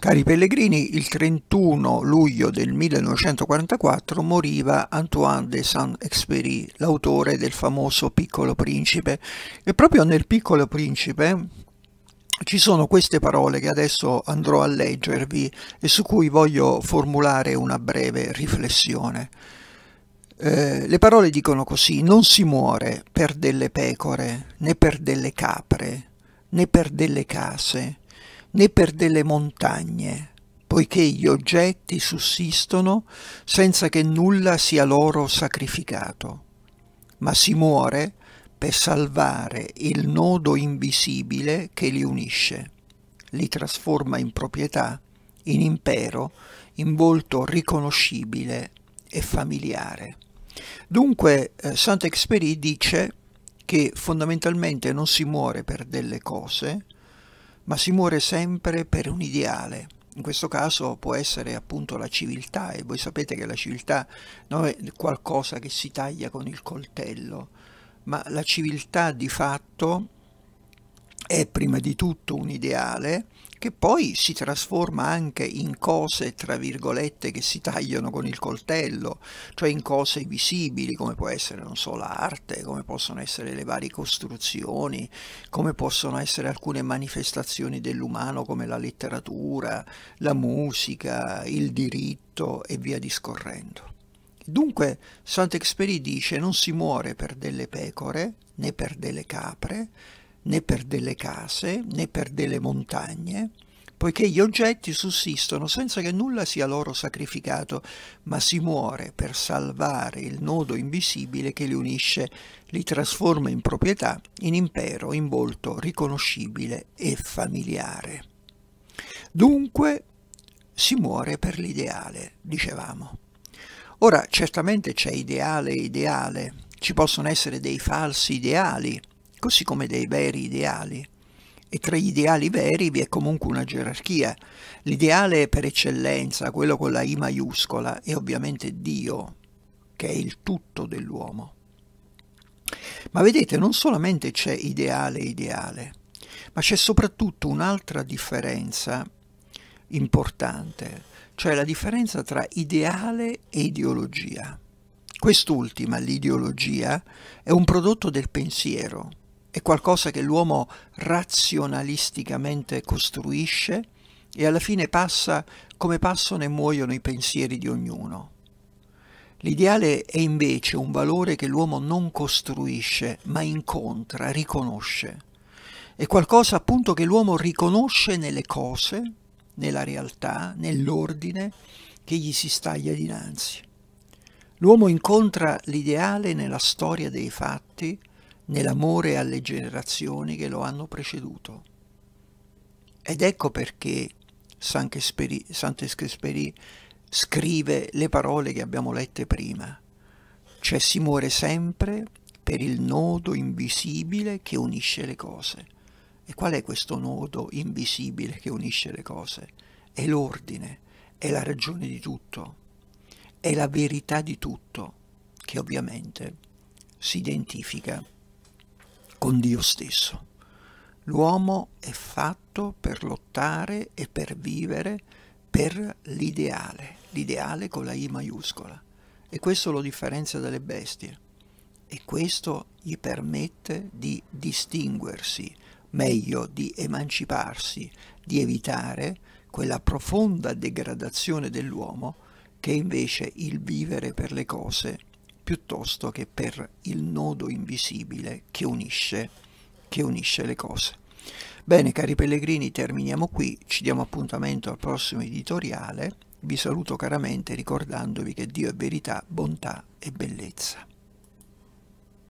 Cari pellegrini, il 31 luglio del 1944 moriva Antoine de Saint-Exupéry, l'autore del famoso Piccolo Principe. E proprio nel Piccolo Principe ci sono queste parole che adesso andrò a leggervi e su cui voglio formulare una breve riflessione. Eh, le parole dicono così, non si muore per delle pecore, né per delle capre, né per delle case, né per delle montagne, poiché gli oggetti sussistono senza che nulla sia loro sacrificato, ma si muore per salvare il nodo invisibile che li unisce, li trasforma in proprietà, in impero, in volto riconoscibile e familiare. Dunque eh, Saint-Exupéry dice che fondamentalmente non si muore per delle cose, ma si muore sempre per un ideale. In questo caso può essere appunto la civiltà e voi sapete che la civiltà non è qualcosa che si taglia con il coltello, ma la civiltà di fatto è prima di tutto un ideale che poi si trasforma anche in cose, tra virgolette, che si tagliano con il coltello, cioè in cose visibili, come può essere, non so, l'arte, come possono essere le varie costruzioni, come possono essere alcune manifestazioni dell'umano, come la letteratura, la musica, il diritto e via discorrendo. Dunque Sant'Experi dice non si muore per delle pecore né per delle capre, né per delle case né per delle montagne, poiché gli oggetti sussistono senza che nulla sia loro sacrificato, ma si muore per salvare il nodo invisibile che li unisce, li trasforma in proprietà, in impero, in volto riconoscibile e familiare. Dunque si muore per l'ideale, dicevamo. Ora, certamente c'è ideale e ideale, ci possono essere dei falsi ideali, così come dei veri ideali. E tra gli ideali veri vi è comunque una gerarchia. L'ideale per eccellenza, quello con la I maiuscola, è ovviamente Dio, che è il tutto dell'uomo. Ma vedete, non solamente c'è ideale e ideale, ma c'è soprattutto un'altra differenza importante, cioè la differenza tra ideale e ideologia. Quest'ultima, l'ideologia, è un prodotto del pensiero, è qualcosa che l'uomo razionalisticamente costruisce e alla fine passa come passano e muoiono i pensieri di ognuno. L'ideale è invece un valore che l'uomo non costruisce, ma incontra, riconosce. È qualcosa appunto che l'uomo riconosce nelle cose, nella realtà, nell'ordine che gli si staglia dinanzi. L'uomo incontra l'ideale nella storia dei fatti, nell'amore alle generazioni che lo hanno preceduto. Ed ecco perché saint scrive le parole che abbiamo lette prima, cioè si muore sempre per il nodo invisibile che unisce le cose. E qual è questo nodo invisibile che unisce le cose? È l'ordine, è la ragione di tutto, è la verità di tutto, che ovviamente si identifica con Dio stesso. L'uomo è fatto per lottare e per vivere per l'ideale, l'ideale con la I maiuscola. E questo lo differenzia dalle bestie. E questo gli permette di distinguersi, meglio di emanciparsi, di evitare quella profonda degradazione dell'uomo che invece il vivere per le cose piuttosto che per il nodo invisibile che unisce, che unisce le cose. Bene cari pellegrini terminiamo qui, ci diamo appuntamento al prossimo editoriale, vi saluto caramente ricordandovi che Dio è verità, bontà e bellezza.